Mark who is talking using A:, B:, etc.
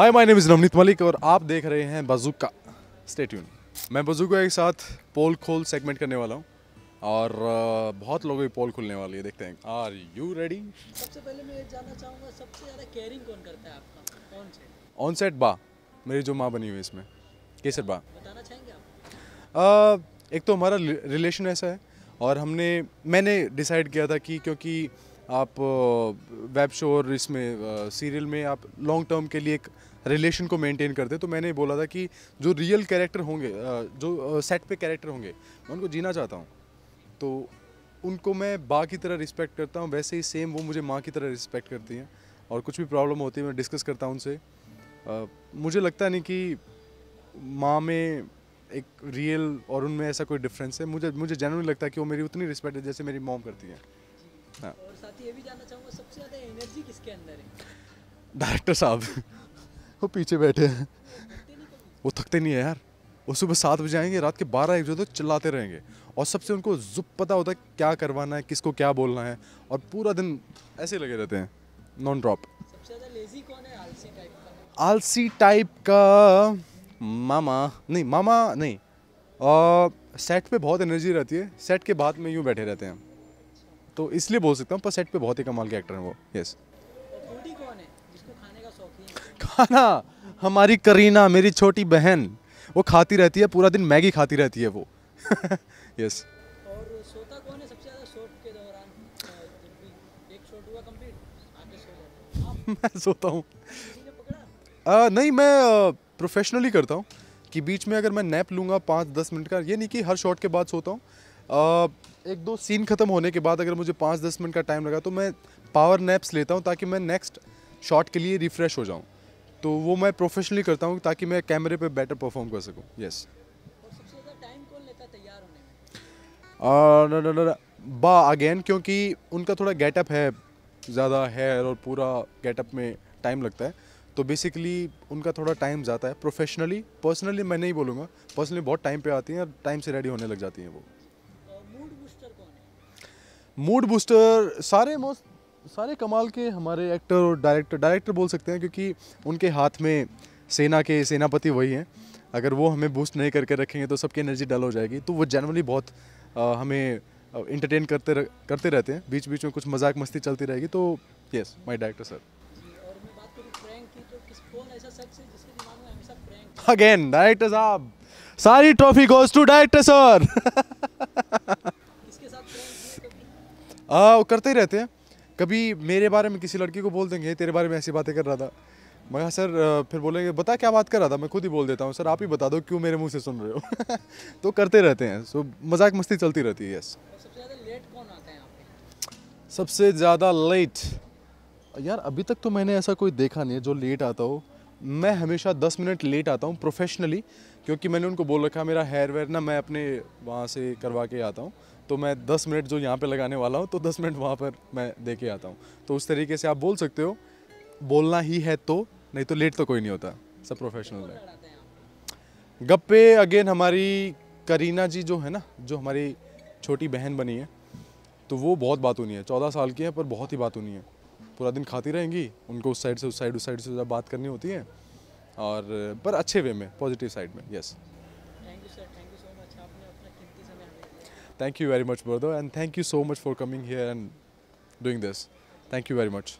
A: Hi my name is Navneet Malik और आप देख रहे हैं बाजूका स्टेट्यून मैं बाजूका के साथ पोल खोल सेगमेंट करने वाला हूँ और बहुत लोगों की पोल खुलने वाली है देखते हैं आर यू रेडी सबसे पहले मैं जानना चाहूँगा सबसे ज़्यादा केयरिंग कौन करता है आपका कौन से ऑन सेट बा मेरी जो माँ बनी हुई इसमें केसर बा बताना चाहेंगे आप एक तो हमारा रिलेशन ऐसा है और हमने मैंने डिसाइड किया था कि क्योंकि आप वेब शो और इसमें सीरियल में आप लॉन्ग टर्म के लिए एक रिलेशन को मेंटेन करते तो मैंने बोला था कि जो रियल कैरेक्टर होंगे जो सेट पे कैरेक्टर होंगे मैं उनको जीना चाहता हूँ तो उनको मैं बा की तरह रिस्पेक्ट करता हूँ वैसे ही सेम वो मुझे माँ की तरह रिस्पेक्ट करती हैं और कुछ भी प्रॉब्लम होती है मैं डिस्कस करता हूँ उनसे मुझे लगता नहीं कि माँ में एक रियल और उनमें ऐसा कोई डिफरेंस है मुझे मुझे जनरली लगता है कि वो मेरी उतनी रिस्पेक्ट है जैसे मेरी मॉम करती है हाँ डायरेक्टर तो साहब वो पीछे बैठे हैं वो थकते नहीं है यार वो सुबह सात बजे आएंगे रात के बारह एक बजे तक तो चिल्लाते रहेंगे और सबसे उनको जुप पता होता है क्या करवाना है किसको क्या बोलना है और पूरा दिन ऐसे लगे रहते हैं नॉन ड्रॉप आलसी टाइप का मामा नहीं मामा नहीं आ, सेट पे बहुत एनर्जी रहती है सेट के बाद में यूँ बैठे रहते हैं तो इसलिए बोल सकता हूँ पर सेट पे बहुत ही कमाल के एक्टर हैं वो यस खाना हमारी करीना मेरी छोटी बहन वो खाती रहती है पूरा दिन मैगी खाती रहती है वो यस हाँ। मैं सोता हूँ नहीं मैं प्रोफेशनली करता हूँ कि बीच में अगर मैं नैप लूँगा पाँच दस मिनट का ये नहीं कि हर शॉट के बाद सोता हूँ एक दो सीन ख़त्म होने के बाद अगर मुझे पाँच दस मिनट का टाइम लगा तो मैं पावर नैप्स लेता हूँ ताकि मैं नेक्स्ट शॉट के लिए रिफ़्रेश हो जाऊँ तो वो मैं प्रोफेशनली करता हूँ ताकि मैं कैमरे पे बेटर परफॉर्म कर सकूँ यस बा अगेन क्योंकि उनका थोड़ा गेटअप है ज़्यादा हेयर और पूरा गेटअप में टाइम लगता है तो बेसिकली उनका थोड़ा टाइम जाता है प्रोफेशनली पर्सनली मैं नहीं बोलूँगा पर्सनली बहुत टाइम पे आती हैं और टाइम से रेडी होने लग जाती हैं वो मूड बूस्टर सारे मोस्ट सारे कमाल के हमारे एक्टर और डायरेक्टर डायरेक्टर बोल सकते हैं क्योंकि उनके हाथ में सेना के सेनापति वही हैं अगर वो हमें बूस्ट नहीं करके रखेंगे तो सबकी एनर्जी डल हो जाएगी तो वो जनरली बहुत आ, हमें इंटरटेन करते करते रहते हैं बीच बीच में कुछ मजाक मस्ती चलती रहेगी तो yes my director sir again director साहब सारी trophy goes to director sir आ, करते ही रहते हैं कभी मेरे बारे में किसी लड़की को बोल देंगे तेरे बारे में ऐसी बातें कर रहा था मैं कहा सर फिर बोलेंगे बता क्या बात कर रहा था मैं खुद ही बोल देता हूँ सर आप ही बता दो क्यों मेरे मुंह से सुन रहे हो तो करते रहते हैं सो मजाक मस्ती चलती रहती है यस सबसे ज़्यादा लेट यार अभी तक तो मैंने ऐसा कोई देखा नहीं है जो लेट आता हो मैं हमेशा दस मिनट लेट आता हूँ प्रोफेशनली क्योंकि मैंने उनको बोल रखा मेरा हेयर वेयर ना मैं अपने वहाँ से करवा के आता हूँ तो मैं 10 मिनट जो यहाँ पे लगाने वाला हूँ तो 10 मिनट वहाँ पर मैं दे के आता हूँ तो उस तरीके से आप बोल सकते हो बोलना ही है तो नहीं तो लेट तो कोई नहीं होता सब प्रोफेशनल है गप्पे अगेन हमारी करीना जी जो है ना जो हमारी छोटी बहन बनी है तो वो बहुत बात होनी है चौदह साल की है पर बहुत ही बात होनी है पूरा दिन खाती रहेंगी उनको उस साइड से उस साइड उस साइड से बात करनी होती है और पर अच्छे वे में पॉजिटिव साइड में yes Thank you very much, brother, and thank you so much for coming here and doing this. Thank you very much.